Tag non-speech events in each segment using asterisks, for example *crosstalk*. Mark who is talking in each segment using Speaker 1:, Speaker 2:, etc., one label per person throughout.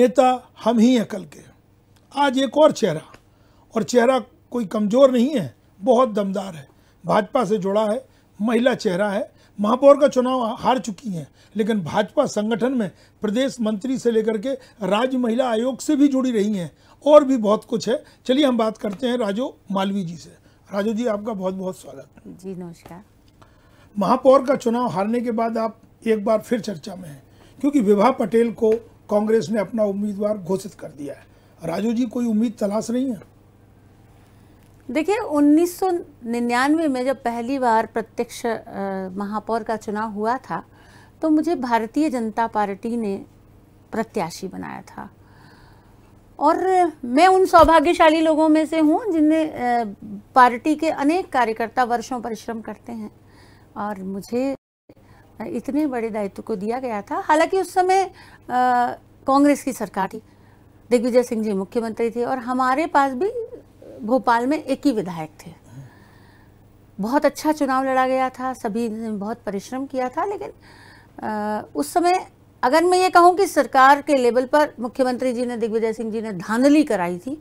Speaker 1: नेता हम ही हैं कल के आज एक और चेहरा और चेहरा कोई कमज़ोर नहीं है बहुत दमदार है भाजपा से जुड़ा है महिला चेहरा है महापौर का चुनाव हार चुकी हैं लेकिन भाजपा संगठन में प्रदेश मंत्री से लेकर के राज्य महिला आयोग से भी जुड़ी रही हैं और भी बहुत कुछ है चलिए हम बात करते हैं राजू मालवी जी से राजू जी आपका बहुत बहुत स्वागत जी नमस्कार महापौर का चुनाव हारने के बाद आप एक बार फिर चर्चा में हैं क्योंकि विभा पटेल को कांग्रेस ने अपना उम्मीदवार घोषित कर दिया है राजू जी कोई उम्मीद तलाश नहीं है
Speaker 2: देखिए 1999 में जब पहली बार प्रत्यक्ष महापौर का चुनाव हुआ था तो मुझे भारतीय जनता पार्टी ने प्रत्याशी बनाया था और मैं उन सौभाग्यशाली लोगों में से हूँ जिन्हें पार्टी के अनेक कार्यकर्ता वर्षों परिश्रम करते हैं और मुझे इतने बड़े दायित्व को दिया गया था हालांकि उस समय कांग्रेस की सरकार थी दिग्विजय सिंह जी मुख्यमंत्री थे और हमारे पास भी भोपाल में एक ही विधायक थे बहुत अच्छा चुनाव लड़ा गया था सभी ने बहुत परिश्रम किया था लेकिन आ, उस समय अगर मैं ये कहूँ कि सरकार के लेवल पर मुख्यमंत्री जी ने दिग्विजय सिंह जी ने धांधली कराई थी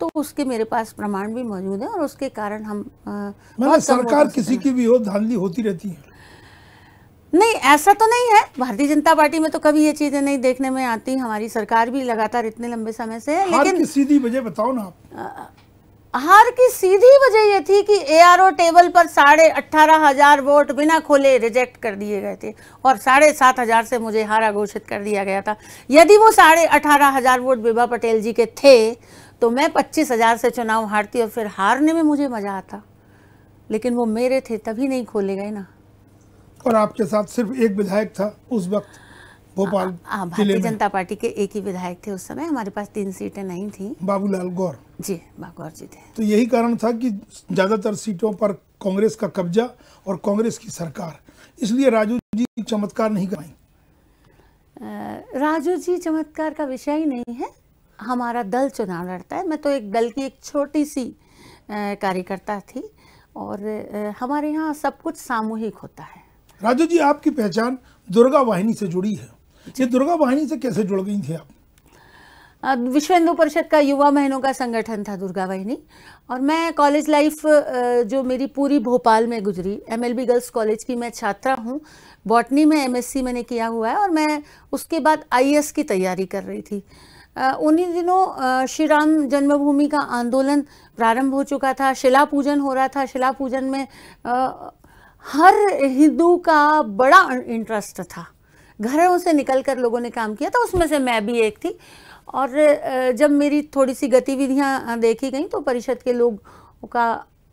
Speaker 2: तो उसके मेरे पास प्रमाण भी मौजूद है और उसके कारण हम आ, मतलब बहुत सरकार किसी
Speaker 1: की भी हो धांधली होती रहती है
Speaker 2: नहीं ऐसा तो नहीं है भारतीय जनता पार्टी में तो कभी ये चीजें नहीं देखने में आती हमारी सरकार भी लगातार इतने लंबे समय से लेकिन
Speaker 1: सीधी वजह बताओ ना आप
Speaker 2: हार की सीधी वजह यह थी कि एआरओ टेबल पर साढ़े अट्ठारह हजार वोट बिना खोले रिजेक्ट कर दिए गए थे और साढ़े सात हजार से मुझे हारा घोषित कर दिया गया था यदि वो साढ़े अठारह हजार वोट बिबा पटेल जी के थे तो मैं पच्चीस हजार से चुनाव हारती और फिर हारने में मुझे मजा आता लेकिन वो मेरे थे तभी नहीं खोले गए ना
Speaker 1: और आपके साथ सिर्फ एक
Speaker 2: विधायक था उस वक्त
Speaker 1: भोपाल भारतीय जनता
Speaker 2: पार्टी के एक ही विधायक थे उस समय हमारे पास तीन सीटें नहीं थी बाबूलाल गौर जी गौर जी थे
Speaker 1: तो यही कारण था कि ज्यादातर सीटों पर कांग्रेस का कब्जा और कांग्रेस की सरकार इसलिए राजू जी चमत्कार नहीं कर
Speaker 2: राजू जी चमत्कार का विषय ही नहीं है हमारा दल चुनाव लड़ता है मैं तो एक दल की एक छोटी सी कार्यकर्ता थी और हमारे यहाँ सब कुछ सामूहिक होता है
Speaker 1: राजू जी आपकी पहचान दुर्गा वाहिनी से जुड़ी है ये दुर्गा वाहिनी से कैसे जुड़ गई थी
Speaker 2: आप विश्व हिंदू परिषद का युवा महीनों का संगठन था दुर्गा वाहिनी और मैं कॉलेज लाइफ जो मेरी पूरी भोपाल में गुजरी एम गर्ल्स कॉलेज की मैं छात्रा हूँ बॉटनी में एम मैंने किया हुआ है और मैं उसके बाद आई की तैयारी कर रही थी उन्हीं दिनों श्री राम जन्मभूमि का आंदोलन प्रारंभ हो चुका था शिला पूजन हो रहा था शिला पूजन में हर हिंदू का बड़ा इंटरेस्ट था घरों से निकलकर लोगों ने काम किया था उसमें से मैं भी एक थी और जब मेरी थोड़ी सी गतिविधियां देखी गई तो परिषद के लोग का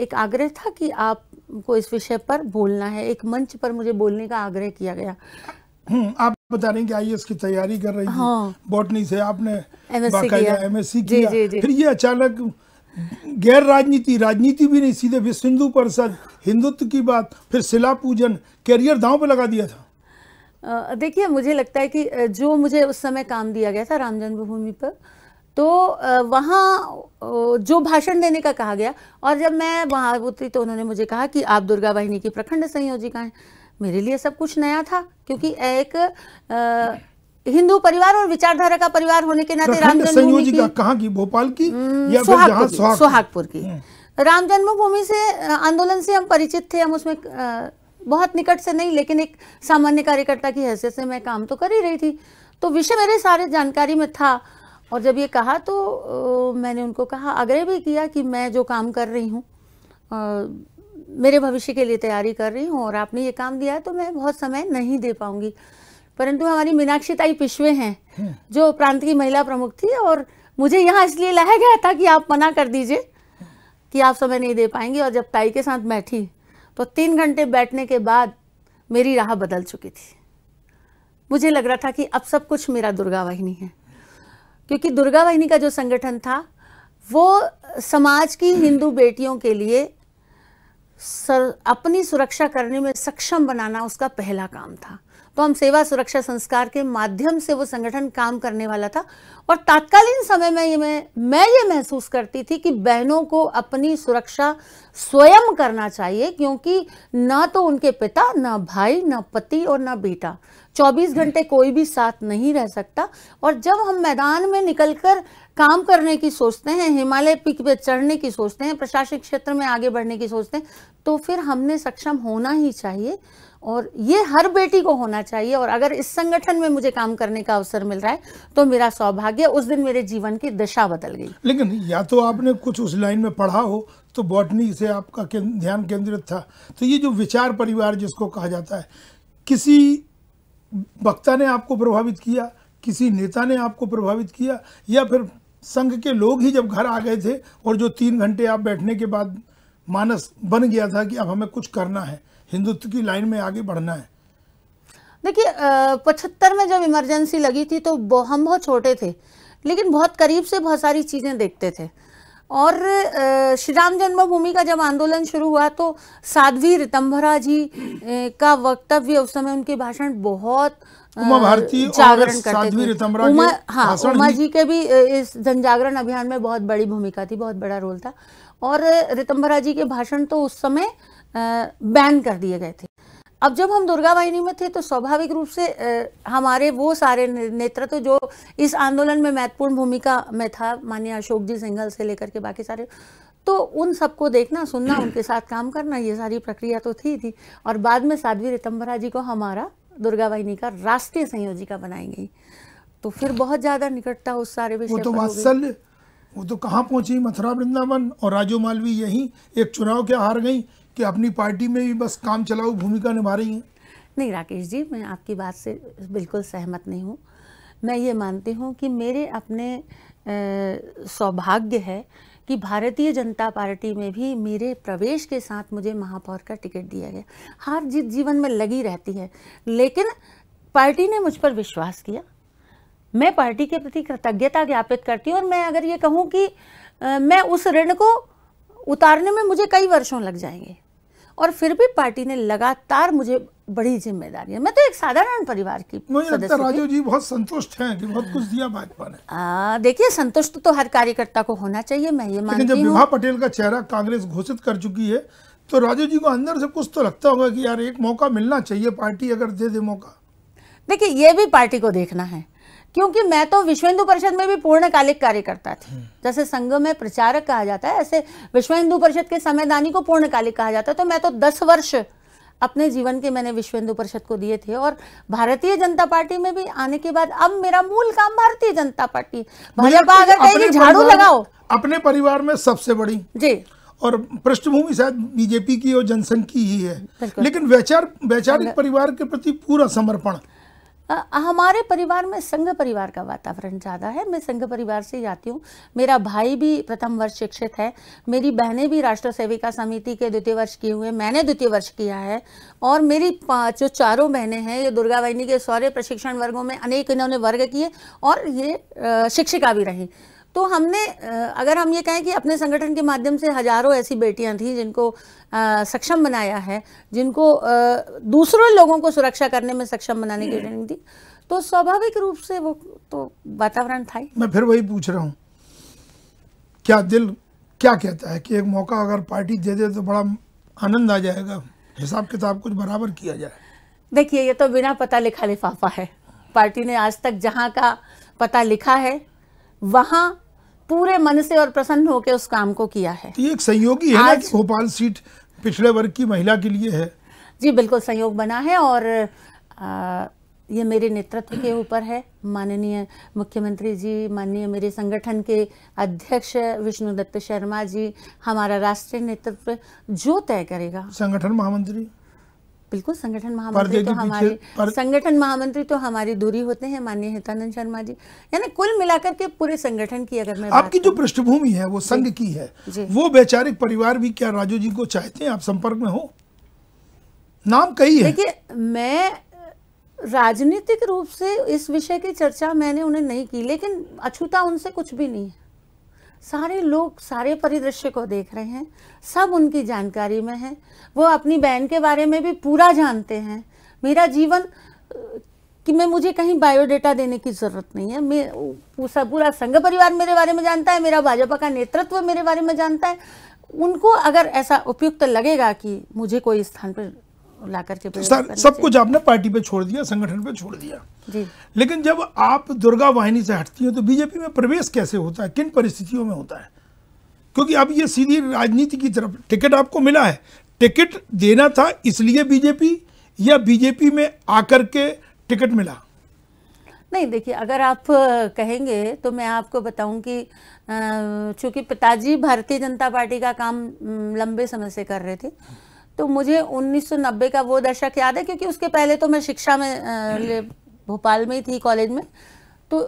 Speaker 2: एक आग्रह था कि आपको इस विषय पर बोलना है एक मंच पर मुझे बोलने का आग्रह किया गया
Speaker 1: हम्म, आप बता रहे हैं कि की तैयारी कर रही हाँ। बॉटनी से आपने एमएससी किया, किया जी, जी, जी। फिर ये अचानक गैर राजनीति राजनीति भी नहीं सीधे विश्व हिंदू परिषद हिंदुत्व की बात फिर शिला पूजन कैरियर दांव पर लगा दिया
Speaker 2: था देखिए मुझे लगता है कि जो मुझे उस समय काम दिया गया था राम जन्मभूमि पर तो वहाँ जो भाषण देने का कहा गया और जब मैं वहाँ उतरी तो उन्होंने मुझे कहा कि आप दुर्गा वाहिनी की प्रखंड संयोजिका हैं मेरे लिए सब कुछ नया था क्योंकि एक हिंदू परिवार और विचारधारा का परिवार होने के नाते राम जन्मभूमि की कहाँ की भोपाल की हम्म, सोहागपुर की हम्म। राम जन्मभूमि से आंदोलन से हम परिचित थे हम उसमें बहुत निकट से नहीं लेकिन एक सामान्य कार्यकर्ता की हैसियत से मैं काम तो कर ही रही थी तो विषय मेरे सारे जानकारी में था और जब ये कहा तो आ, मैंने उनको कहा आग्रह भी किया कि मैं जो काम कर रही हूँ मेरे भविष्य के लिए तैयारी कर रही हूँ और आपने ये काम दिया है तो मैं बहुत समय नहीं दे पाऊँगी परंतु हमारी मीनाक्षी ताई पिशवे हैं हम्म। जो प्रांत की महिला प्रमुख थी और मुझे यहाँ इसलिए लाया गया था कि आप मना कर दीजिए कि आप समय नहीं दे पाएंगी और जब ताई के साथ बैठी तो तीन घंटे बैठने के बाद मेरी राह बदल चुकी थी मुझे लग रहा था कि अब सब कुछ मेरा दुर्गा वाहिनी है क्योंकि दुर्गा वाहिनी का जो संगठन था वो समाज की हिंदू बेटियों के लिए सर अपनी सुरक्षा करने में सक्षम बनाना उसका पहला काम था तो हम सेवा सुरक्षा संस्कार के माध्यम से वो संगठन काम करने वाला था और तात्कालीन समय में ये मैं मैं ये महसूस करती थी कि बहनों को अपनी सुरक्षा स्वयं करना चाहिए क्योंकि ना तो उनके पिता ना भाई ना पति और ना बेटा 24 घंटे कोई भी साथ नहीं रह सकता और जब हम मैदान में निकलकर काम करने की सोचते हैं हिमालय पिक पे चढ़ने की सोचते हैं प्रशासनिक क्षेत्र में आगे बढ़ने की सोचते हैं तो फिर हमने सक्षम होना ही चाहिए और ये हर बेटी को होना चाहिए और अगर इस संगठन में मुझे काम करने का अवसर मिल रहा है तो मेरा सौभाग्य उस दिन मेरे जीवन की दिशा बदल गई
Speaker 1: लेकिन या तो आपने कुछ उस लाइन में पढ़ा हो तो बॉटनी से आपका ध्यान केंद्रित था तो ये जो विचार परिवार जिसको कहा जाता है किसी वक्ता ने आपको प्रभावित किया किसी नेता ने आपको प्रभावित किया या फिर संघ के लोग ही जब घर आ गए थे और जो तीन घंटे आप बैठने के बाद मानस बन गया था कि अब हमें कुछ करना है हिंदुत्व की लाइन में आगे बढ़ना है
Speaker 2: देखिए पचहत्तर में जब इमरजेंसी लगी थी तो हम बहुत छोटे थे लेकिन बहुत करीब से बहुत सारी चीज़ें देखते थे और श्री राम जन्मभूमि का जब आंदोलन शुरू हुआ तो साध्वी रितंभरा जी का वक्तव्य उस समय उनके भाषण बहुत
Speaker 1: उमा भारती जागरण करते उमा हाँ उमा जी
Speaker 2: के भी इस जनजागरण अभियान में बहुत बड़ी भूमिका थी बहुत बड़ा रोल था और रितम्बरा जी के भाषण तो उस समय बैन कर दिए गए थे अब जब हम दुर्गा वाहिनी में थे तो स्वाभाविक रूप से हमारे वो सारे नेतृत्व जो इस आंदोलन में महत्वपूर्ण भूमिका में था मान्य अशोक जी सिंघल से लेकर के बाकी सारे तो उन सबको देखना सुनना उनके साथ काम करना ये सारी प्रक्रिया तो थी थी और बाद में साध्वी रितम्बरा जी को हमारा दुर्गा वाहिनी का राष्ट्रीय संयोजिका बनाई गई तो फिर बहुत ज्यादा निकटता उस सारे विषय वो तो वात्सल्य
Speaker 1: वो तो कहाँ पहुंची मथुरा वृंदावन और राजू मालवी यही एक चुनाव के हार गई कि अपनी पार्टी में भी बस काम चलाऊ भूमिका निभा रही है
Speaker 2: नहीं राकेश जी मैं आपकी बात से बिल्कुल सहमत नहीं हूँ मैं ये मानती हूँ कि मेरे अपने सौभाग्य है कि भारतीय जनता पार्टी में भी मेरे प्रवेश के साथ मुझे महापौर का टिकट दिया गया हार जीत जीवन में लगी रहती है लेकिन पार्टी ने मुझ पर विश्वास किया मैं पार्टी के प्रति कृतज्ञता ज्ञापित करती हूँ और मैं अगर ये कहूँ कि आ, मैं उस ऋण को उतारने में मुझे कई वर्षों लग जाएंगे और फिर भी पार्टी ने लगातार मुझे बड़ी जिम्मेदारी है मैं तो एक साधारण परिवार की राजू जी
Speaker 1: बहुत संतुष्ट हैं कि बहुत कुछ दिया भाजपा
Speaker 2: ने देखिए संतुष्ट तो हर कार्यकर्ता को होना चाहिए मैं ये मानती जब विभा
Speaker 1: पटेल का चेहरा कांग्रेस घोषित कर चुकी है तो राजू जी को अंदर से कुछ तो लगता होगा कि यार एक मौका मिलना चाहिए पार्टी अगर दे दे मौका
Speaker 2: देखिए ये भी पार्टी को देखना है क्योंकि मैं तो विश्व हिंदू परिषद में भी पूर्णकालिक कार्यकर्ता थी हम्म। जैसे संघ में प्रचारक कहा जाता है ऐसे विश्व हिंदू परिषद के संवैधानिक को पूर्णकालिक कहा जाता है तो मैं तो दस वर्ष अपने जीवन के मैंने विश्वेंदु परिषद को दिए थे और भारतीय जनता पार्टी में भी आने के बाद अब मेरा मूल काम भारतीय जनता पार्टी भाजपा अगर कहेगी झाड़ू लगाओ
Speaker 1: अपने परिवार में सबसे बड़ी जी और पृष्ठभूमि शायद बीजेपी की और जनसंघ की ही है लेकिन वैचारिक वैचारिक परिवार के प्रति पूरा समर्पण
Speaker 2: आ, हमारे परिवार में संघ परिवार का वातावरण ज़्यादा है मैं संघ परिवार से जाती हूँ मेरा भाई भी प्रथम वर्ष शिक्षित है मेरी बहनें भी राष्ट्र सेविका समिति के द्वितीय वर्ष किए हुए मैंने द्वितीय वर्ष किया है और मेरी जो चारों बहनें हैं ये दुर्गा वाहिनी के सौर्य प्रशिक्षण वर्गों में अनेक इन्होंने वर्ग किए और ये शिक्षिका भी रही तो हमने अगर हम ये कहें कि अपने संगठन के माध्यम से हजारों ऐसी बेटियां थीं जिनको आ, सक्षम बनाया है जिनको आ, दूसरों लोगों को सुरक्षा करने में सक्षम बनाने की ट्रेनिंग दी तो स्वाभाविक रूप से वो तो वातावरण था ही
Speaker 1: मैं फिर वही पूछ रहा हूँ क्या दिल क्या कहता है कि एक मौका अगर पार्टी दे दे तो बड़ा आनंद आ जाएगा
Speaker 2: हिसाब किताब कुछ बराबर किया जाए देखिए ये तो बिना पता लिखा लिफाफा है पार्टी ने आज तक जहाँ का पता लिखा है वहाँ पूरे मन से और प्रसन्न होकर उस काम को किया है
Speaker 1: ये एक सहयोगी है आज भोपाल सीट पिछड़े वर्ग की महिला के लिए है
Speaker 2: जी बिल्कुल संयोग बना है और आ, ये मेरे नेतृत्व के ऊपर है माननीय मुख्यमंत्री जी माननीय मेरे संगठन के अध्यक्ष विष्णु दत्त शर्मा जी हमारा राष्ट्रीय नेतृत्व जो तय करेगा संगठन महामंत्री बिल्कुल संगठन महामंत्री तो हमारे पर... संगठन महामंत्री तो हमारी दूरी होते हैं माननीय हितानंद शर्मा जी यानी कुल मिलाकर के पूरे संगठन की अगर मैं आपकी
Speaker 1: जो पृष्ठभूमि है वो संघ की है वो वैचारिक परिवार भी क्या राजू जी को चाहते
Speaker 2: हैं आप संपर्क में हो नाम कही है देखिए मैं राजनीतिक रूप से इस विषय की चर्चा मैंने उन्हें नहीं की लेकिन अछूता उनसे कुछ भी नहीं है सारे लोग सारे परिदृश्य को देख रहे हैं सब उनकी जानकारी में हैं वो अपनी बहन के बारे में भी पूरा जानते हैं मेरा जीवन कि मैं मुझे कहीं बायोडेटा देने की ज़रूरत नहीं है मैं पूरा पूरा संघ परिवार मेरे बारे में जानता है मेरा भाजपा का नेतृत्व मेरे बारे में जानता है उनको अगर ऐसा उपयुक्त लगेगा कि मुझे कोई स्थान पर ला करके तो सब कुछ
Speaker 1: आपने पार्टी पे छोड़ दिया संगठन पे छोड़ दिया जी लेकिन जब आप दुर्गा वाहिनी से हटती हैं तो बीजेपी में प्रवेश कैसे होता है किन परिस्थितियों में होता है क्योंकि अब ये सीधी राजनीति की तरफ टिकट आपको मिला है टिकट देना था इसलिए बीजेपी या बीजेपी में आकर के टिकट मिला
Speaker 2: नहीं देखिए अगर आप कहेंगे तो मैं आपको बताऊं कि चूंकि पिताजी भारतीय जनता पार्टी का काम लंबे समय से कर रहे थे तो मुझे 1990 का वो दशक याद है क्योंकि उसके पहले तो मैं शिक्षा में भोपाल में ही थी कॉलेज में तो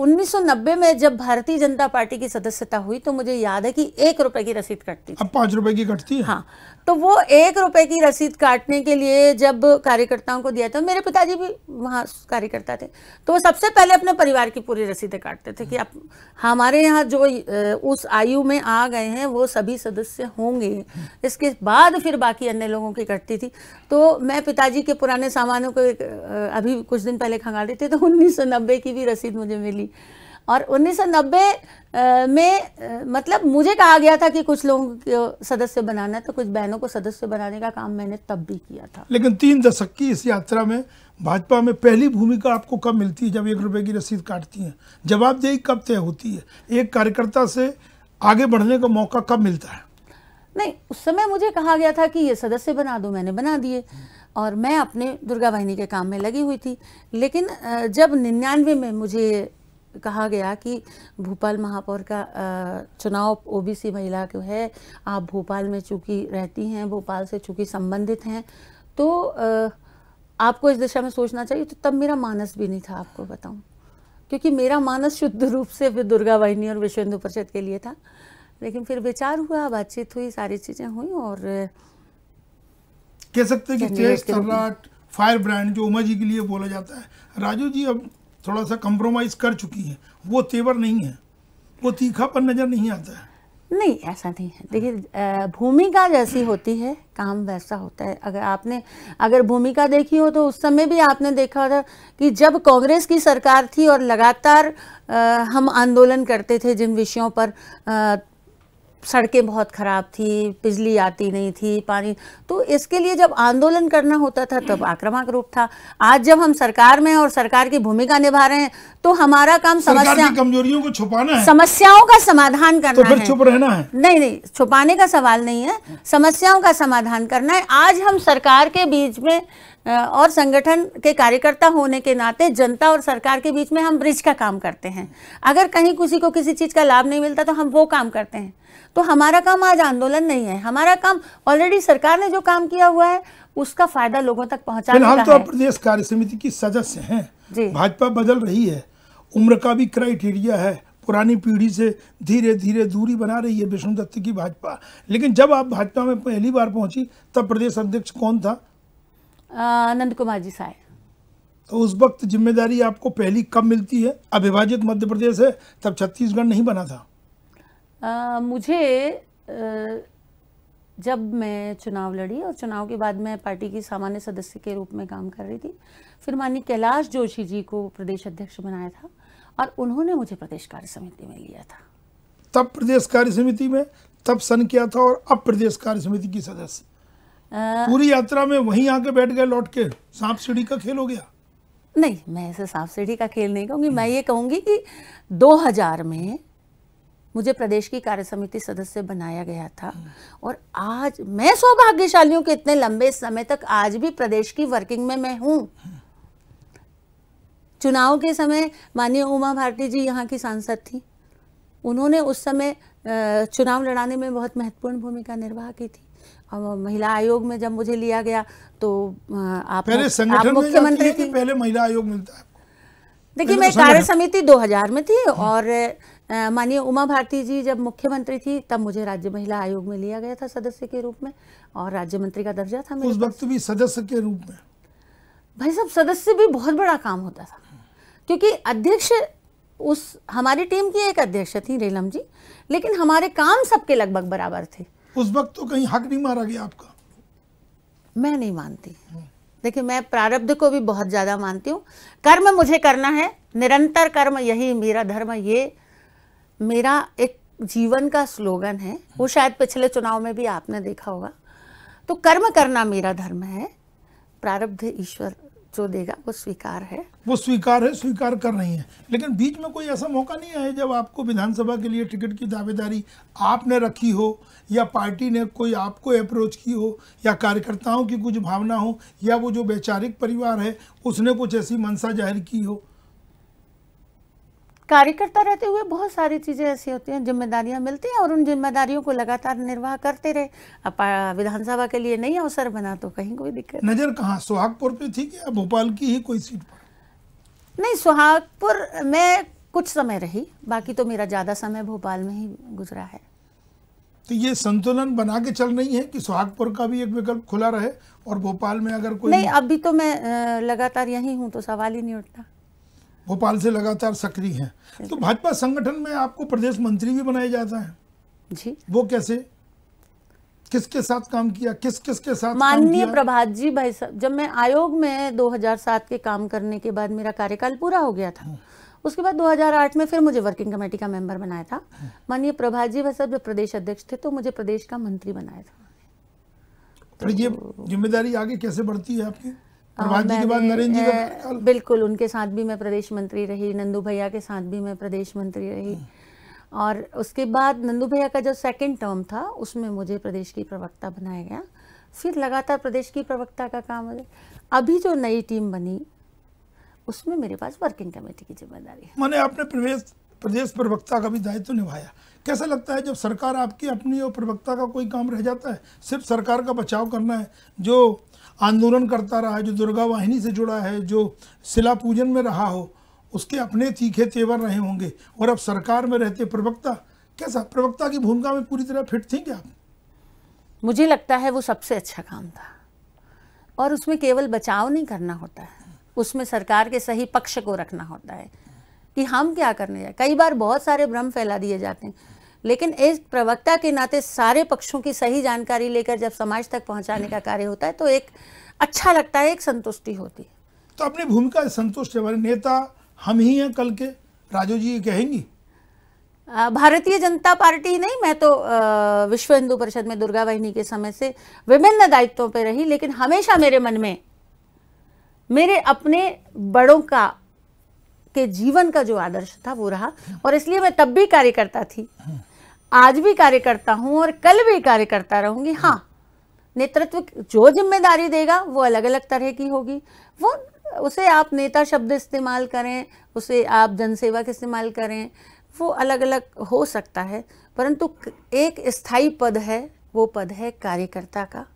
Speaker 2: 1990 में जब भारतीय जनता पार्टी की सदस्यता हुई तो मुझे याद है कि एक रुपए की रसीद कटती अब पांच रुपए की कटती है हाँ तो वो एक रुपए की रसीद काटने के लिए जब कार्यकर्ताओं को दिया था मेरे पिताजी भी वहाँ कार्यकर्ता थे तो वो सबसे पहले अपने परिवार की पूरी रसीदें काटते थे कि आप हमारे यहाँ जो उस आयु में आ गए हैं वो सभी सदस्य होंगे इसके बाद फिर बाकी अन्य लोगों की कटती थी तो मैं पिताजी के पुराने सामानों को एक, अभी कुछ दिन पहले खंगाल रही थी तो उन्नीस की भी रसीद मुझे मिली और 1990 में मतलब मुझे कहा गया था कि कुछ लोगों को सदस्य बनाना है तो कुछ बहनों को सदस्य बनाने का काम मैंने तब भी किया था
Speaker 1: लेकिन तीन दशक की इस यात्रा में भाजपा में पहली भूमिका आपको कब मिलती है जब एक रुपए की रसीद काटती है जवाबदेही कब तय होती है एक कार्यकर्ता से आगे बढ़ने का मौका कब मिलता है
Speaker 2: नहीं उस समय मुझे कहा गया था कि ये सदस्य बना दो मैंने बना दिए और मैं अपने दुर्गा वाहिनी के काम में लगी हुई थी लेकिन जब निन्यानवे में मुझे कहा गया कि भोपाल महापौर का चुनाव ओबीसी महिला को है आप भोपाल में चूंकि रहती हैं भोपाल से चूंकि संबंधित हैं तो आपको इस दिशा में सोचना चाहिए तो तब मेरा मानस भी नहीं था आपको बताऊं क्योंकि मेरा मानस शुद्ध रूप से फिर दुर्गा वाहिनी और विश्व हिंदू परिषद के लिए था लेकिन फिर विचार हुआ बातचीत हुई सारी चीज़ें हुई और कह सकते हैं कि
Speaker 1: फायर ब्रांड जो उमा जी के लिए बोला जाता है राजू जी अब थोड़ा सा कंप्रोमाइज कर चुकी है वो तेवर नहीं है वो तीखापन नज़र नहीं आता है नहीं ऐसा नहीं
Speaker 2: है देखिए भूमिका जैसी होती है काम वैसा होता है अगर आपने अगर भूमिका देखी हो तो उस समय भी आपने देखा था कि जब कांग्रेस की सरकार थी और लगातार आ, हम आंदोलन करते थे जिन विषयों पर आ, सड़कें बहुत ख़राब थी बिजली आती नहीं थी पानी तो इसके लिए जब आंदोलन करना होता था तब आक्रामक रूप था आज जब हम सरकार में और सरकार की भूमिका निभा रहे हैं तो हमारा काम समस्या कमजोरियों को छुपाना है समस्याओं का समाधान करना तो फिर चुप रहना है नहीं नहीं छुपाने का सवाल नहीं है समस्याओं का समाधान करना है आज हम सरकार के बीच में और संगठन के कार्यकर्ता होने के नाते जनता और सरकार के बीच में हम ब्रिज का काम करते हैं अगर कहीं किसी को किसी चीज़ का लाभ नहीं मिलता तो हम वो काम करते हैं तो हमारा काम आज आंदोलन नहीं है हमारा काम ऑलरेडी सरकार ने जो काम किया हुआ है उसका फायदा लोगों तक पहुंचाने हम तो है।
Speaker 1: प्रदेश कार्य समिति की सदस्य हैं भाजपा बदल रही है उम्र का भी क्राइटेरिया है पुरानी पीढ़ी से धीरे धीरे दूरी बना रही है विष्णु दत्त की भाजपा लेकिन जब आप भाजपा में पहली बार पहुंची तब प्रदेश अध्यक्ष कौन था
Speaker 2: आनंद कुमार जी साय
Speaker 1: तो उस वक्त जिम्मेदारी आपको पहली कब मिलती है अविभाजित मध्य प्रदेश है तब छत्तीसगढ़ नहीं बना था
Speaker 2: आ, मुझे आ, जब मैं चुनाव लड़ी और चुनाव के बाद मैं पार्टी की सामान्य सदस्य के रूप में काम कर रही थी फिर माननीय कैलाश जोशी जी को प्रदेश अध्यक्ष बनाया था और उन्होंने मुझे प्रदेश कार्य समिति में लिया था
Speaker 1: तब प्रदेश कार्य समिति में तब सन किया था और अब प्रदेश कार्य समिति की सदस्य पूरी यात्रा में वहीं आके बैठ गए लौट के सांप सीढ़ी का खेल हो गया
Speaker 2: नहीं मैं ऐसे सांप सीढ़ी का खेल नहीं कहूंगी मैं ये कहूंगी कि 2000 में मुझे प्रदेश की कार्य समिति सदस्य बनाया गया था और आज मैं सौभाग्यशाली हूँ कि इतने लंबे समय तक आज भी प्रदेश की वर्किंग में मैं हूँ चुनाव के समय माननीय उमा भारती जी यहाँ की सांसद थी उन्होंने उस समय चुनाव लड़ाने में बहुत महत्वपूर्ण भूमिका निर्वाह की थी और महिला आयोग में जब मुझे लिया गया तो आप पहले आप मुख्यमंत्री थी पहले महिला आयोग मिलता है देखिए मैं तो कार्य समिति 2000 में थी और माननीय उमा भारती जी जब मुख्यमंत्री थी तब मुझे राज्य महिला आयोग में लिया गया था सदस्य के रूप में और राज्य मंत्री का दर्जा था उस वक्त भी सदस्य के रूप में भाई साहब सदस्य भी बहुत बड़ा काम होता था क्योंकि अध्यक्ष उस हमारी टीम की एक अध्यक्ष थी रेलम जी लेकिन हमारे काम सबके लगभग बराबर थे उस वक्त तो कहीं हक नहीं मारा गया आपका मैं नहीं मानती हम्म। देखिए मैं प्रारब्ध को भी बहुत ज़्यादा मानती हूँ कर्म मुझे करना है निरंतर कर्म यही मेरा धर्म ये मेरा एक जीवन का स्लोगन है वो शायद पिछले चुनाव में भी आपने देखा होगा तो कर्म करना मेरा धर्म है प्रारब्ध ईश्वर जो देगा वो स्वीकार है
Speaker 1: वो स्वीकार है स्वीकार कर रही है लेकिन बीच में कोई ऐसा मौका नहीं आया जब आपको विधानसभा के लिए टिकट की दावेदारी आपने रखी हो या पार्टी ने कोई आपको अप्रोच की हो या कार्यकर्ताओं की कुछ भावना हो या वो जो वैचारिक परिवार है उसने कुछ ऐसी मनसा जाहिर की हो
Speaker 2: कार्यकर्ता रहते हुए बहुत सारी चीज़ें ऐसी होती हैं जिम्मेदारियां मिलती हैं और उन जिम्मेदारियों को लगातार निर्वाह करते रहे अब विधानसभा के लिए नहीं अवसर बना तो कहीं कोई दिक्कत नज़र कहाँ सुहागपुर पे थी क्या भोपाल की ही कोई सीट पर नहीं सुहागपुर में कुछ समय रही बाकी तो मेरा ज़्यादा समय भोपाल में ही गुजरा है
Speaker 1: तो ये संतुलन बना के चल रही है कि सुहागपुर का भी एक विकल्प खुला रहे और भोपाल में अगर कोई नहीं
Speaker 2: अभी तो मैं लगातार यहीं हूँ तो सवाल ही नहीं उठता
Speaker 1: भोपाल से लगातार सक्रिय हैं तो भाजपा संगठन में आपको प्रदेश मंत्री भी बनाया जाता है जी वो कैसे किसके साथ काम किया
Speaker 2: किस किस के साथ माननीय प्रभात जी भाई साहब जब मैं आयोग में 2007 के काम करने के बाद मेरा कार्यकाल पूरा हो गया था हाँ। उसके बाद 2008 में फिर मुझे वर्किंग कमेटी का मेंबर बनाया था हाँ। माननीय प्रभात जी भाई साहब जब प्रदेश अध्यक्ष थे तो मुझे प्रदेश का मंत्री बनाया था
Speaker 1: तो ये तो जिम्मेदारी आगे कैसे बढ़ती है आपकी जी के बाद नरेंद्र जी
Speaker 2: का बिल्कुल उनके साथ भी मैं प्रदेश मंत्री रही नंदू भैया के साथ भी मैं प्रदेश मंत्री रही हाँ। और उसके बाद नंदू भैया का जो सेकंड टर्म था उसमें मुझे प्रदेश की प्रवक्ता बनाया गया फिर लगातार प्रदेश की प्रवक्ता का काम हो अभी जो नई टीम बनी उसमें मेरे पास वर्किंग कमेटी की जिम्मेदारी है
Speaker 1: मैंने आपने प्रवेश प्रदेश प्रवक्ता का भी दायित्व निभाया कैसा लगता है जब सरकार आपकी अपनी और प्रवक्ता का कोई काम रह जाता है सिर्फ सरकार का बचाव करना है जो आंदोलन करता रहा है जो दुर्गा वाहिनी से जुड़ा है जो शिला पूजन में रहा हो उसके अपने तीखे तेवर रहे होंगे और अब सरकार में रहते
Speaker 2: प्रवक्ता कैसा प्रवक्ता की भूमिका में पूरी तरह फिट थी क्या मुझे लगता है वो सबसे अच्छा काम था और उसमें केवल बचाव नहीं करना होता है उसमें सरकार के सही पक्ष को रखना होता है कि हम क्या करने जाए कई बार बहुत सारे भ्रम फैला दिए जाते हैं लेकिन एक प्रवक्ता के नाते सारे पक्षों की सही जानकारी लेकर जब समाज तक पहुंचाने का कार्य होता है तो एक अच्छा लगता है एक संतुष्टि होती है
Speaker 1: तो अपनी भूमिका
Speaker 2: संतुष्ट है हमारे नेता हम ही हैं कल के राजू जी कहेंगी भारतीय जनता पार्टी नहीं मैं तो विश्व हिंदू परिषद में दुर्गा वाहिनी के समय से विभिन्न दायित्वों पर रही लेकिन हमेशा मेरे मन में मेरे अपने बड़ों का के जीवन का जो आदर्श था वो रहा और इसलिए मैं तब भी कार्यकर्ता थी आज भी कार्यकर्ता हूँ और कल भी कार्यकर्ता रहूंगी हाँ नेतृत्व जो जिम्मेदारी देगा वो अलग अलग तरह की होगी वो उसे आप नेता शब्द इस्तेमाल करें उसे आप जनसेवक इस्तेमाल करें वो अलग अलग हो सकता है परंतु एक स्थायी पद है वो पद है कार्यकर्ता का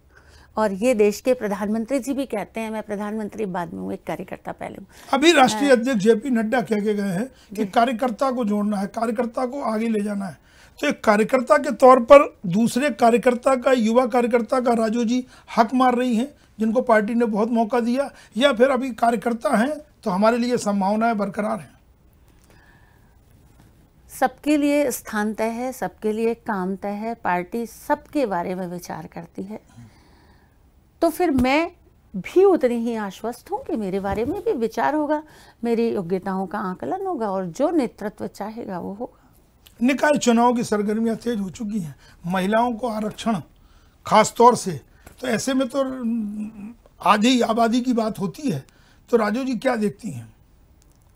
Speaker 2: और ये देश के प्रधानमंत्री जी भी कहते हैं मैं प्रधानमंत्री बाद में हूँ एक कार्यकर्ता पहले हूँ
Speaker 1: अभी राष्ट्रीय हाँ। अध्यक्ष जेपी नड्डा कह के गए हैं कि कार्यकर्ता को जोड़ना है कार्यकर्ता को आगे ले जाना है तो एक कार्यकर्ता के तौर पर दूसरे कार्यकर्ता का युवा कार्यकर्ता का राजू जी हक मार रही हैं जिनको पार्टी ने बहुत मौका दिया या फिर अभी कार्यकर्ता हैं तो हमारे लिए संभावनाएं बरकरार हैं
Speaker 2: सबके लिए स्थान तय है सबके लिए काम तय है पार्टी सबके बारे में विचार करती है तो फिर मैं भी उतनी ही आश्वस्त हूँ कि मेरे बारे में भी विचार होगा मेरी योग्यताओं का आकलन होगा और जो नेतृत्व चाहेगा वो होगा
Speaker 1: निकाय चुनाव की सरगर्मियां तेज हो चुकी हैं महिलाओं को आरक्षण खास तौर से तो ऐसे में तो आधी आबादी की बात होती है तो राजू जी क्या देखती
Speaker 2: हैं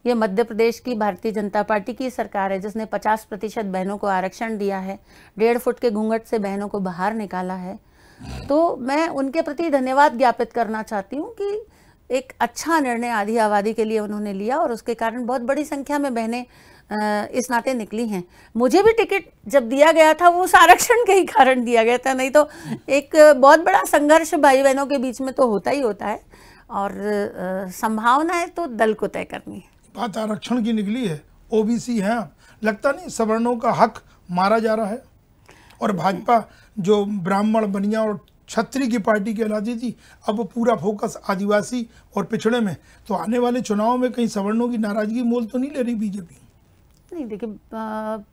Speaker 2: ये मध्य प्रदेश की भारतीय जनता पार्टी की सरकार है जिसने 50 प्रतिशत बहनों को आरक्षण दिया है डेढ़ फुट के घूंघट से बहनों को बाहर निकाला है तो मैं उनके प्रति धन्यवाद ज्ञापित करना चाहती हूँ कि एक अच्छा निर्णय आधी आबादी के लिए उन्होंने लिया और उसके कारण बहुत बड़ी संख्या में बहनें इस नाते निकली हैं मुझे भी टिकट जब दिया गया था वो उस आरक्षण के ही कारण दिया गया था नहीं तो एक बहुत बड़ा संघर्ष भाई बहनों के बीच में तो होता ही होता है और संभावनाएं तो दल को तय करनी है
Speaker 1: बात आरक्षण की निकली है ओबीसी हैं लगता नहीं सवर्णों का हक मारा जा रहा है और भाजपा जो ब्राह्मण बनिया और छत्री की पार्टी कहलाती थी अब पूरा फोकस आदिवासी और पिछड़े में तो आने वाले चुनाव में कहीं सवर्णों की नाराजगी मोल तो नहीं ले रही बीजेपी
Speaker 2: नहीं देखिए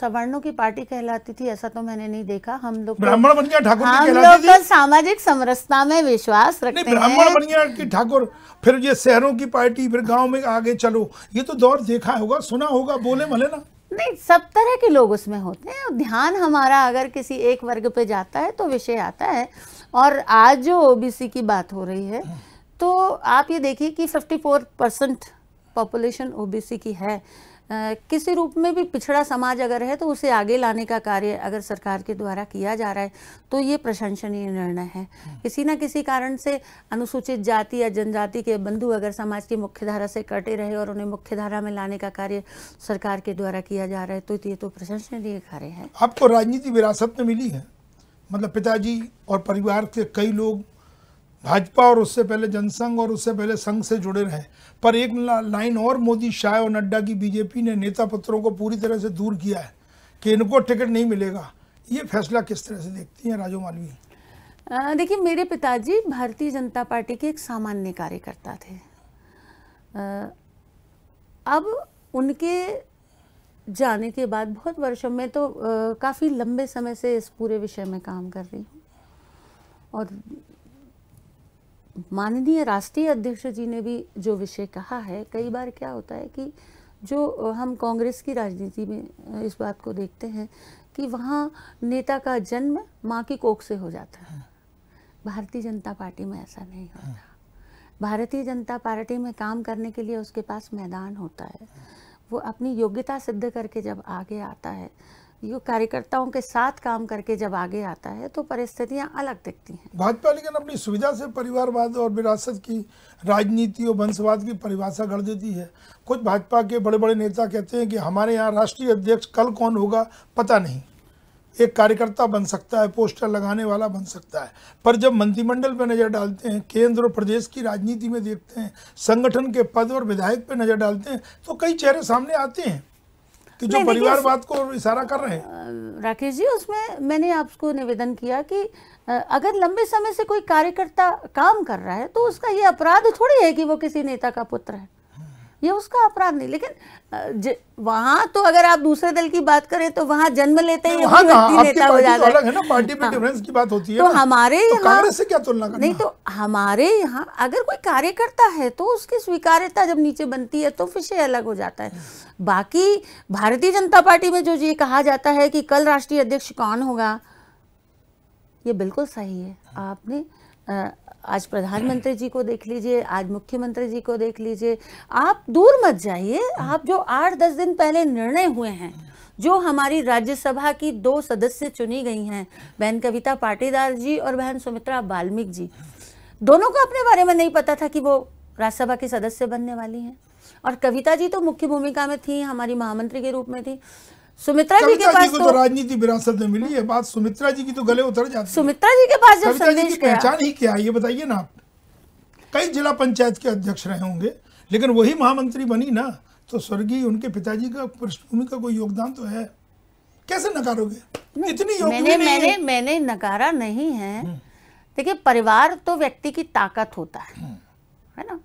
Speaker 2: सवर्णों की पार्टी कहलाती थी ऐसा तो मैंने नहीं देखा हम लोग तो- ब्राह्मण बन गया ठाकुर हम लोग सामाजिक समरसता में विश्वास रखते हैं ब्राह्मण बन
Speaker 1: गया कि ठाकुर फिर ये शहरों की पार्टी फिर गांव में आगे चलो ये तो दौर देखा होगा सुना होगा बोले भले ना
Speaker 2: नहीं सब तरह के लोग उसमें होते हैं ध्यान हमारा अगर किसी एक वर्ग पे जाता है तो विषय आता है और आज जो ओबीसी की बात हो रही है तो आप ये देखिए कि 54 परसेंट पॉपुलेशन ओबीसी की है किसी रूप में भी पिछड़ा समाज अगर है तो उसे आगे लाने का कार्य अगर सरकार के द्वारा किया जा रहा है तो ये प्रशंसनीय निर्णय है हम्म। किसी ना किसी कारण से अनुसूचित जाति या जनजाति के बंधु अगर समाज की मुख्यधारा से कटे रहे और उन्हें मुख्यधारा में लाने का कार्य सरकार के द्वारा किया जा रहा है तो ये तो प्रशंसनीय कार्य है
Speaker 1: आपको राजनीति विरासत में मिली है मतलब पिताजी और परिवार के कई लोग भाजपा और उससे पहले जनसंघ और उससे पहले संघ से जुड़े रहे पर एक लाइन और मोदी शाह और नड्डा की बीजेपी ने नेता पत्रों को पूरी तरह से दूर किया है कि इनको टिकट नहीं मिलेगा ये फैसला किस तरह से देखती हैं राजू मालवी
Speaker 2: देखिए मेरे पिताजी भारतीय जनता पार्टी के एक सामान्य कार्यकर्ता थे आ, अब उनके जाने के बाद बहुत वर्षों में तो आ, काफ़ी लंबे समय से इस पूरे विषय में काम कर रही हूँ और माननीय राष्ट्रीय अध्यक्ष जी ने भी जो विषय कहा है कई बार क्या होता है कि जो हम कांग्रेस की राजनीति में इस बात को देखते हैं कि वहाँ नेता का जन्म माँ की कोख से हो जाता है हाँ। भारतीय जनता पार्टी में ऐसा नहीं होता हाँ। भारतीय जनता पार्टी में काम करने के लिए उसके पास मैदान होता है हाँ। वो अपनी योग्यता सिद्ध करके जब आगे आता है यो कार्यकर्ताओं के साथ काम करके जब आगे आता है तो परिस्थितियां अलग दिखती हैं
Speaker 1: भाजपा लेकिन अपनी सुविधा से परिवारवाद और विरासत की राजनीति और वंशवाद की परिभाषा गढ़ देती है कुछ भाजपा के बड़े बड़े नेता कहते हैं कि हमारे यहाँ राष्ट्रीय अध्यक्ष कल कौन होगा पता नहीं एक कार्यकर्ता बन सकता है पोस्टर लगाने वाला बन सकता है पर जब मंत्रिमंडल पर नज़र डालते हैं केंद्र और प्रदेश की राजनीति में देखते हैं संगठन के पद और विधायक पर नज़र डालते हैं तो कई चेहरे सामने आते हैं कि जो परिवारवाद को इशारा कर रहे हैं
Speaker 2: राकेश जी उसमें मैंने आपको निवेदन किया कि अगर लंबे समय से कोई कार्यकर्ता काम कर रहा है तो उसका ये अपराध थोड़ी है कि वो किसी नेता का पुत्र है ये उसका अपराध नहीं लेकिन वहां तो अगर आप दूसरे दल की बात करें तो वहां जन्म लेते ही व्यक्ति नेता हो तो जाता है ना पार्टी
Speaker 1: में डिफरेंस हाँ। की बात होती है तो हमारे तो यहाँ
Speaker 2: से क्या तुलना करना नहीं तो हमारे यहाँ अगर कोई कार्यकर्ता है तो उसकी स्वीकार्यता जब नीचे बनती है तो विषय अलग हो जाता है बाकी भारतीय जनता पार्टी में जो ये कहा जाता है कि कल राष्ट्रीय अध्यक्ष कौन होगा ये बिल्कुल सही है आपने आज प्रधानमंत्री जी को देख लीजिए आज मुख्यमंत्री जी को देख लीजिए आप दूर मत जाइए आप जो आठ दस दिन पहले निर्णय हुए हैं जो हमारी राज्यसभा की दो सदस्य चुनी गई हैं बहन कविता पाटीदार जी और बहन सुमित्रा बाल्मिक जी दोनों को अपने बारे में नहीं पता था कि वो राज्यसभा की सदस्य बनने वाली हैं और कविता जी तो मुख्य भूमिका में थी हमारी महामंत्री के रूप में थी सुमित्रा जी के पास तो, राजनीति
Speaker 1: विरासत में मिली है बात सुमित्रा जी की तो गले उतर जाती है सुमित्रा जी के पास जब संदेश की पहचान ही क्या है ये बताइए ना आप कई जिला पंचायत के अध्यक्ष रहे होंगे लेकिन वही महामंत्री बनी ना तो स्वर्गीय उनके पिताजी का पृष्ठभूमि का कोई योगदान तो है
Speaker 2: कैसे नकारोगे इतनी मैंने मैंने मैंने नकारा नहीं है हम्म। देखिए परिवार तो व्यक्ति की ताकत होता है हम्म। है ना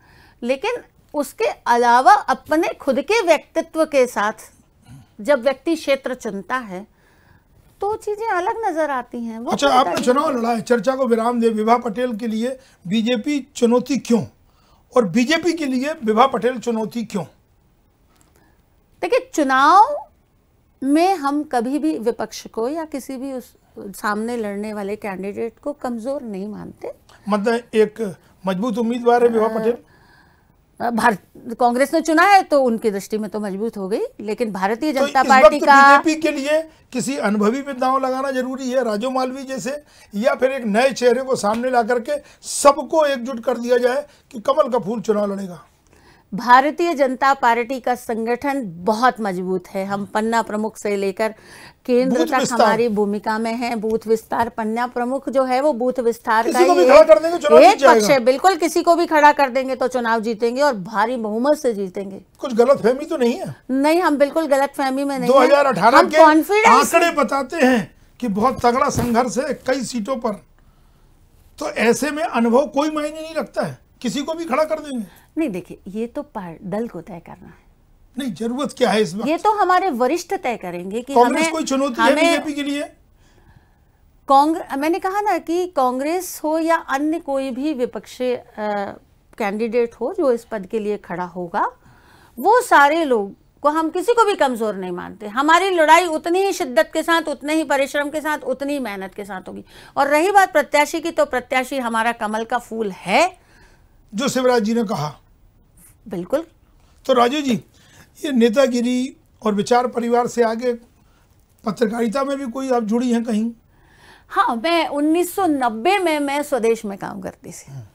Speaker 2: लेकिन उसके अलावा अपने खुद के व्यक्तित्व के साथ जब व्यक्ति क्षेत्र चुनता है तो चीजें अलग नजर आती हैं वो अच्छा तो आपने चुनाव
Speaker 1: लड़ा है चर्चा को विराम दे विभा पटेल के लिए बीजेपी चुनौती क्यों और बीजेपी के लिए विभा पटेल
Speaker 2: चुनौती क्यों देखिए चुनाव में हम कभी भी विपक्ष को या किसी भी उस सामने लड़ने वाले कैंडिडेट को कमजोर नहीं मानते
Speaker 1: मतलब एक मजबूत उम्मीदवार है विभा पटेल भारत
Speaker 2: कांग्रेस ने चुना है तो उनकी दृष्टि में तो मजबूत हो गई लेकिन भारतीय तो जनता तो पार्टी का बीजेपी के
Speaker 1: लिए किसी अनुभवी में दांव लगाना जरूरी है राजू मालवी जैसे या फिर एक नए चेहरे को
Speaker 2: सामने ला करके सबको एकजुट कर दिया जाए कि कमल का फूल चुनाव लड़ेगा भारतीय जनता पार्टी का संगठन बहुत मजबूत है हम पन्ना प्रमुख से लेकर केंद्र तक हमारी भूमिका में है बूथ विस्तार पन्ना प्रमुख जो है वो बूथ विस्तार का एक पक्ष है बिल्कुल किसी को भी खड़ा कर देंगे तो चुनाव जीतेंगे और भारी बहुमत से जीतेंगे कुछ गलत फहमी तो नहीं है नहीं हम बिल्कुल गलत फहमी में नहीं दो हजार अठारह आंकड़े
Speaker 1: बताते हैं कि बहुत तगड़ा संघर्ष है कई सीटों पर तो ऐसे में अनुभव कोई मायने नहीं रखता है किसी को भी खड़ा कर देंगे नहीं देखिए ये तो
Speaker 2: दल को तय करना है नहीं जरूरत क्या है इसमें ये तो हमारे वरिष्ठ तय करेंगे कि कांग्रेस कोई चुनौती है बीजेपी के लिए कांग्रेस मैंने कहा ना कि कांग्रेस हो या अन्य कोई भी विपक्षी कैंडिडेट हो जो इस पद के लिए खड़ा होगा वो सारे लोग को हम किसी को भी कमज़ोर नहीं मानते हमारी लड़ाई उतनी ही शिद्दत के साथ उतने ही परिश्रम के साथ उतनी ही मेहनत के साथ होगी और रही बात प्रत्याशी की तो प्रत्याशी हमारा कमल का फूल है जो शिवराज जी ने कहा बिल्कुल
Speaker 1: तो राजू जी ये नेतागिरी और विचार परिवार से आगे
Speaker 2: पत्रकारिता में भी कोई आप जुड़ी हैं कहीं हाँ मैं 1990 में मैं स्वदेश में काम करती थी हाँ।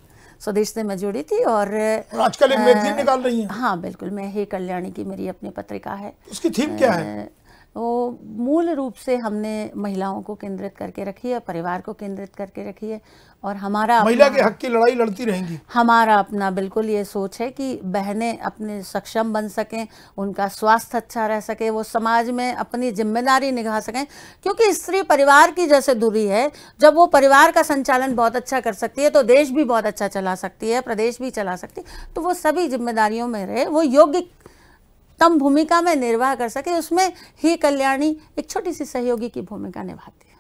Speaker 2: स्वदेश से मैं जुड़ी थी और, आजकल एक मैगजीन निकाल रही है हाँ बिल्कुल मैं हे कल्याणी की मेरी अपनी पत्रिका है उसकी थीम क्या है वो तो मूल रूप से हमने महिलाओं को केंद्रित करके रखी है परिवार को केंद्रित करके रखी है और हमारा महिला के हक की
Speaker 1: लड़ाई लड़ती रहेंगी
Speaker 2: हमारा अपना बिल्कुल ये सोच है कि बहनें अपने सक्षम बन सकें उनका स्वास्थ्य अच्छा रह सके वो समाज में अपनी जिम्मेदारी निभा सकें क्योंकि स्त्री परिवार की जैसे दूरी है जब वो परिवार का संचालन बहुत अच्छा कर सकती है तो देश भी बहुत अच्छा चला सकती है प्रदेश भी चला सकती है तो वो सभी जिम्मेदारियों में रहे वो योग्य उत्तम भूमिका में निर्वाह कर सके उसमें ही कल्याणी एक छोटी सी सहयोगी की भूमिका निभाती है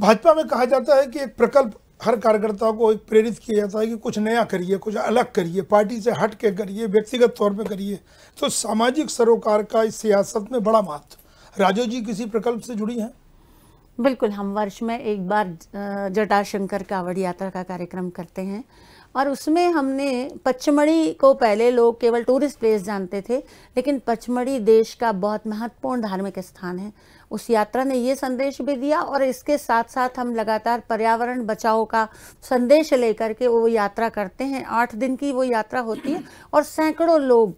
Speaker 1: भाजपा में कहा जाता है कि एक प्रकल्प हर कार्यकर्ता को एक प्रेरित किया जाता है कि कुछ नया करिए कुछ अलग करिए पार्टी से हट के करिए व्यक्तिगत तौर पर करिए तो सामाजिक सरोकार का इस सियासत में बड़ा महत्व राजो जी किसी
Speaker 2: प्रकल्प से जुड़ी हैं बिल्कुल हम वर्ष में एक बार जटाशंकर कावड़ यात्रा का कार्यक्रम करते हैं और उसमें हमने पचमढ़ी को पहले लोग केवल टूरिस्ट प्लेस जानते थे लेकिन पचमढ़ी देश का बहुत महत्वपूर्ण धार्मिक स्थान है उस यात्रा ने ये संदेश भी दिया और इसके साथ साथ हम लगातार पर्यावरण बचाव का संदेश लेकर के वो यात्रा करते हैं आठ दिन की वो यात्रा होती है और सैकड़ों लोग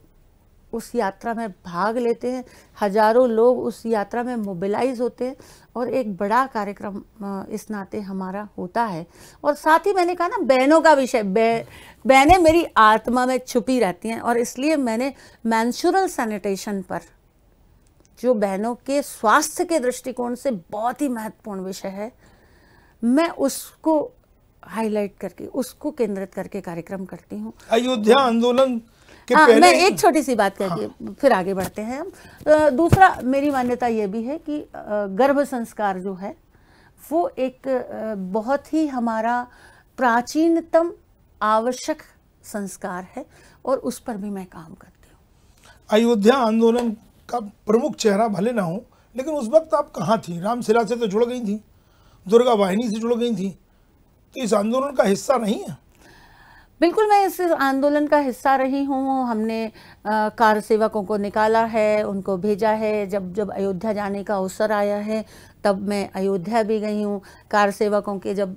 Speaker 2: उस यात्रा में भाग लेते हैं हजारों लोग उस यात्रा में मोबिलाइज होते हैं और एक बड़ा कार्यक्रम इस नाते हमारा होता है और साथ ही मैंने कहा ना बहनों का विषय बहनें मेरी आत्मा में छुपी रहती हैं और इसलिए मैंने मैंशुरल सैनिटेशन पर जो बहनों के स्वास्थ्य के दृष्टिकोण से बहुत ही महत्वपूर्ण विषय है मैं उसको हाईलाइट करके उसको केंद्रित करके कार्यक्रम करती हूँ अयोध्या आंदोलन हाँ, मैं एक छोटी सी बात करके हाँ। फिर आगे बढ़ते हैं हम दूसरा मेरी मान्यता ये भी है कि गर्भ संस्कार जो है वो एक बहुत ही हमारा प्राचीनतम आवश्यक संस्कार है और उस पर भी मैं काम करती
Speaker 1: हूँ अयोध्या आंदोलन का प्रमुख चेहरा भले ना हो लेकिन उस वक्त आप कहाँ थी रामशिला से तो जुड़ गई थी दुर्गा वाहिनी से जुड़ गई थी तो इस आंदोलन का हिस्सा नहीं है
Speaker 2: बिल्कुल मैं इस आंदोलन का हिस्सा रही हूँ हमने कार सेवकों को निकाला है उनको भेजा है जब जब अयोध्या जाने का अवसर आया है तब मैं अयोध्या भी गई हूँ कार सेवकों के जब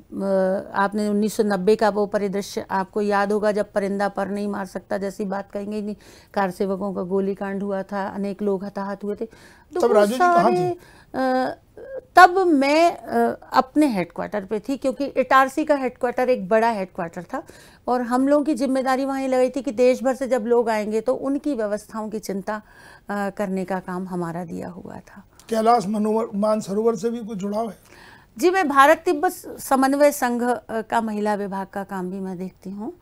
Speaker 2: आपने 1990 का वो परिदृश्य आपको याद होगा जब परिंदा पर नहीं मार सकता जैसी बात कहेंगे नहीं कार सेवकों का गोलीकांड हुआ था अनेक लोग हताहत हुए थे तो हाँ सारे तब मैं अपने हेडक्वार्टर पे थी क्योंकि इटारसी का हेडक्वार्टर एक बड़ा हेडक्वार्टर था और हम लोगों की जिम्मेदारी वहाँ ही लगाई थी कि देश भर से जब लोग आएंगे तो उनकी व्यवस्थाओं की चिंता करने का काम हमारा दिया हुआ था कैलाश मनोवर मानसरोवर से भी कुछ जुड़ाव है जी मैं भारत तिब्बत समन्वय संघ का महिला विभाग का काम भी मैं देखती हूँ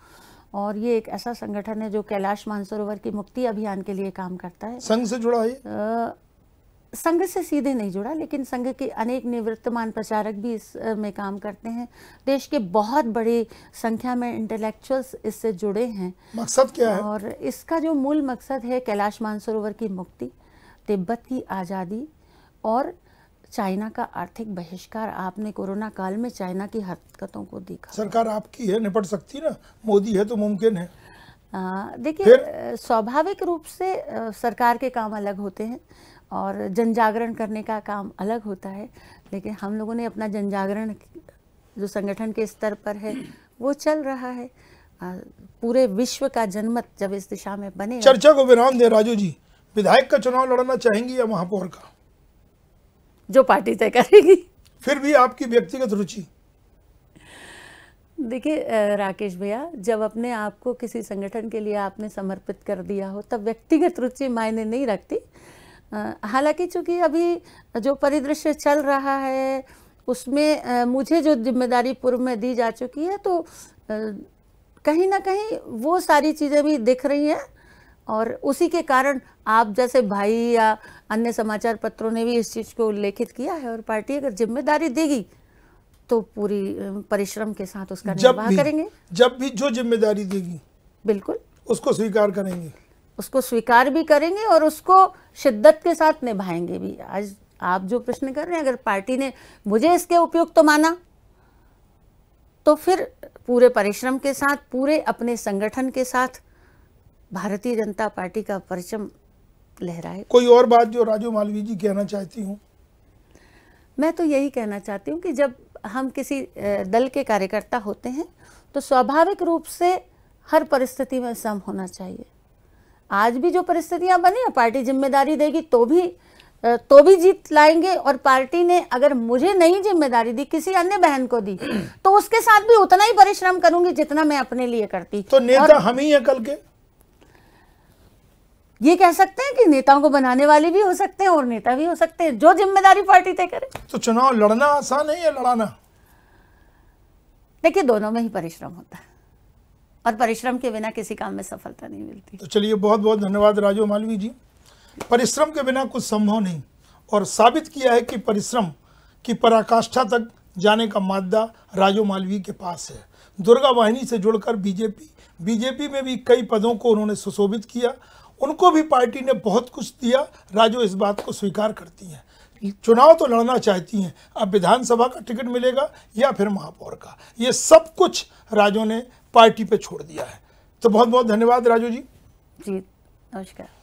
Speaker 2: और ये एक ऐसा संगठन है जो कैलाश मानसरोवर की मुक्ति अभियान के लिए काम करता है संघ से जुड़ा है संघ से सीधे नहीं जुड़ा लेकिन संघ के अनेक निवृत्तमान प्रचारक भी इस में काम करते हैं देश के बहुत बड़ी संख्या में इंटेलेक्चुअल्स इससे जुड़े हैं मकसद क्या है और इसका जो मूल मकसद है कैलाश मानसरोवर की मुक्ति तिब्बत की आज़ादी और चाइना का आर्थिक बहिष्कार आपने कोरोना काल में चाइना की हरकतों को देखा
Speaker 1: सरकार आपकी है निपट सकती ना मोदी है तो मुमकिन है
Speaker 2: देखिए स्वाभाविक रूप से सरकार के काम अलग होते हैं और जन जागरण करने का काम अलग होता है लेकिन हम लोगों ने अपना जन जागरण जो संगठन के स्तर पर है वो चल रहा है पूरे विश्व का जनमत जब इस दिशा में बने चर्चा
Speaker 1: को विराम दे राजू जी विधायक का चुनाव लड़ना चाहेंगी या महापौर का जो पार्टी तय करेगी फिर भी आपकी व्यक्तिगत रुचि
Speaker 2: देखिए राकेश भैया जब अपने आप को किसी संगठन के लिए आपने समर्पित कर दिया हो तब व्यक्तिगत रुचि मायने नहीं रखती हालांकि चूंकि अभी जो परिदृश्य चल रहा है उसमें मुझे जो जिम्मेदारी पूर्व में दी जा चुकी है तो कहीं ना कहीं वो सारी चीज़ें भी दिख रही हैं और उसी के कारण आप जैसे भाई या अन्य समाचार पत्रों ने भी इस चीज़ को उल्लेखित किया है और पार्टी अगर जिम्मेदारी देगी तो पूरी परिश्रम के साथ उसका निर्वाह करेंगे
Speaker 1: जब भी जो जिम्मेदारी देगी बिल्कुल उसको स्वीकार करेंगे
Speaker 2: उसको स्वीकार भी करेंगे और उसको शिद्दत के साथ निभाएंगे भी आज आप जो प्रश्न कर रहे हैं अगर पार्टी ने मुझे इसके उपयुक्त तो माना तो फिर पूरे परिश्रम के साथ पूरे अपने संगठन के साथ भारतीय जनता पार्टी का परिचम लहराए कोई और बात जो राजू मालवी जी कहना चाहती हूँ मैं तो यही कहना चाहती हूँ कि जब हम किसी दल के कार्यकर्ता होते हैं तो स्वाभाविक रूप से हर परिस्थिति में सम होना चाहिए आज भी जो परिस्थितियां बनी है पार्टी जिम्मेदारी देगी तो भी तो भी जीत लाएंगे और पार्टी ने अगर मुझे नहीं जिम्मेदारी दी किसी अन्य बहन को दी *clears throat* तो उसके साथ भी उतना ही परिश्रम करूंगी जितना मैं अपने लिए करती तो नेता हम ही है कल के ये कह सकते हैं कि नेताओं को बनाने वाले भी हो सकते हैं और नेता भी हो सकते हैं जो जिम्मेदारी पार्टी तय करे तो चुनाव लड़ना आसान है या लड़ाना देखिए दोनों में ही परिश्रम होता है और परिश्रम के बिना किसी काम में सफलता नहीं मिलती तो चलिए बहुत
Speaker 1: बहुत धन्यवाद राजू मालवी जी परिश्रम के बिना कुछ संभव नहीं और साबित किया है कि परिश्रम की पराकाष्ठा तक जाने का मादा राजू मालवी के पास है दुर्गा वाहिनी से जुड़कर बीजेपी बीजेपी में भी कई पदों को उन्होंने सुशोभित किया उनको भी पार्टी ने बहुत कुछ दिया राजू इस बात को स्वीकार करती हैं चुनाव तो लड़ना चाहती हैं अब विधानसभा का टिकट मिलेगा या फिर महापौर का ये सब कुछ राजो ने पार्टी पे छोड़ दिया है तो बहुत बहुत धन्यवाद राजू जी जी
Speaker 2: नमस्कार